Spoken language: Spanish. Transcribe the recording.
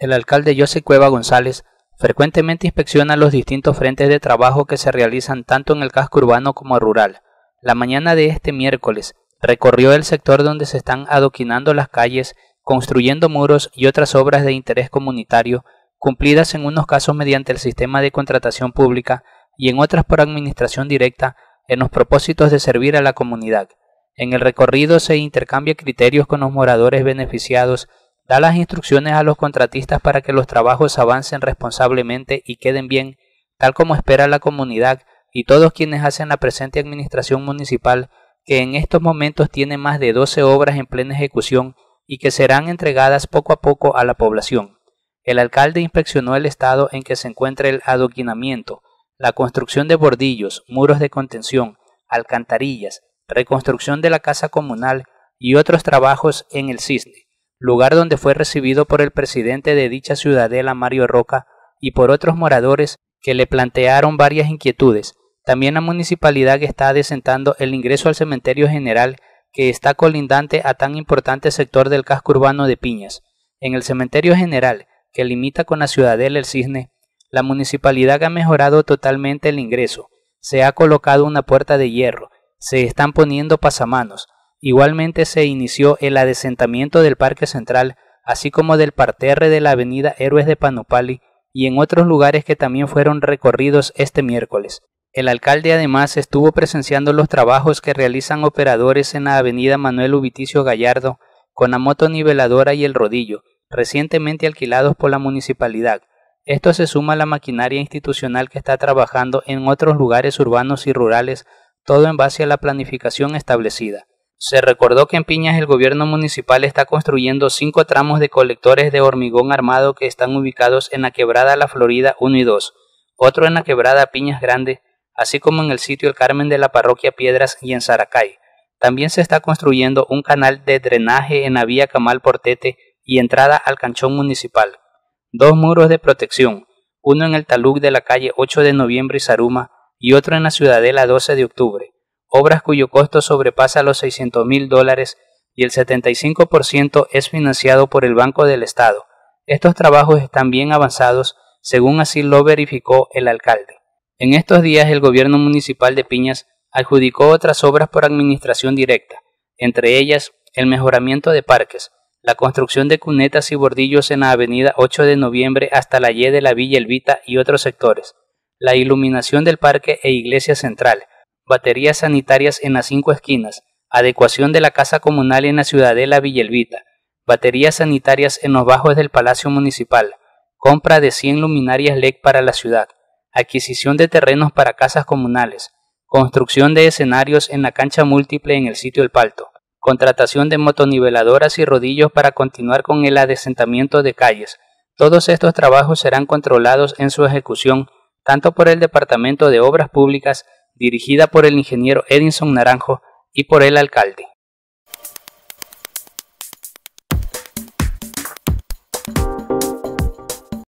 El alcalde José Cueva González frecuentemente inspecciona los distintos frentes de trabajo que se realizan tanto en el casco urbano como rural. La mañana de este miércoles recorrió el sector donde se están adoquinando las calles, construyendo muros y otras obras de interés comunitario, cumplidas en unos casos mediante el sistema de contratación pública y en otras por administración directa, en los propósitos de servir a la comunidad. En el recorrido se intercambia criterios con los moradores beneficiados Da las instrucciones a los contratistas para que los trabajos avancen responsablemente y queden bien, tal como espera la comunidad y todos quienes hacen la presente administración municipal, que en estos momentos tiene más de 12 obras en plena ejecución y que serán entregadas poco a poco a la población. El alcalde inspeccionó el estado en que se encuentra el adoquinamiento, la construcción de bordillos, muros de contención, alcantarillas, reconstrucción de la casa comunal y otros trabajos en el cisne lugar donde fue recibido por el presidente de dicha ciudadela Mario Roca y por otros moradores que le plantearon varias inquietudes. También la municipalidad está adesentando el ingreso al cementerio general que está colindante a tan importante sector del casco urbano de Piñas. En el cementerio general, que limita con la ciudadela El Cisne, la municipalidad ha mejorado totalmente el ingreso. Se ha colocado una puerta de hierro, se están poniendo pasamanos, Igualmente se inició el adesentamiento del Parque Central, así como del parterre de la Avenida Héroes de Panopali y en otros lugares que también fueron recorridos este miércoles. El alcalde además estuvo presenciando los trabajos que realizan operadores en la Avenida Manuel Ubiticio Gallardo con la moto niveladora y el rodillo, recientemente alquilados por la municipalidad. Esto se suma a la maquinaria institucional que está trabajando en otros lugares urbanos y rurales, todo en base a la planificación establecida. Se recordó que en Piñas el gobierno municipal está construyendo cinco tramos de colectores de hormigón armado que están ubicados en la quebrada La Florida 1 y 2, otro en la quebrada Piñas Grande, así como en el sitio El Carmen de la parroquia Piedras y en Saracay. También se está construyendo un canal de drenaje en la vía Camal Portete y entrada al canchón municipal. Dos muros de protección, uno en el talud de la calle 8 de noviembre y Saruma y otro en la ciudadela 12 de octubre obras cuyo costo sobrepasa los 600 mil dólares y el 75% es financiado por el Banco del Estado. Estos trabajos están bien avanzados, según así lo verificó el alcalde. En estos días el gobierno municipal de Piñas adjudicó otras obras por administración directa, entre ellas el mejoramiento de parques, la construcción de cunetas y bordillos en la avenida 8 de noviembre hasta la Y de la Villa Elvita y otros sectores, la iluminación del parque e iglesia central, baterías sanitarias en las cinco esquinas, adecuación de la Casa Comunal en la Ciudadela Villelvita, baterías sanitarias en los bajos del Palacio Municipal, compra de 100 luminarias LED para la ciudad, adquisición de terrenos para casas comunales, construcción de escenarios en la cancha múltiple en el sitio El Palto, contratación de motoniveladoras y rodillos para continuar con el adesentamiento de calles. Todos estos trabajos serán controlados en su ejecución tanto por el Departamento de Obras Públicas dirigida por el ingeniero Edison Naranjo y por el alcalde.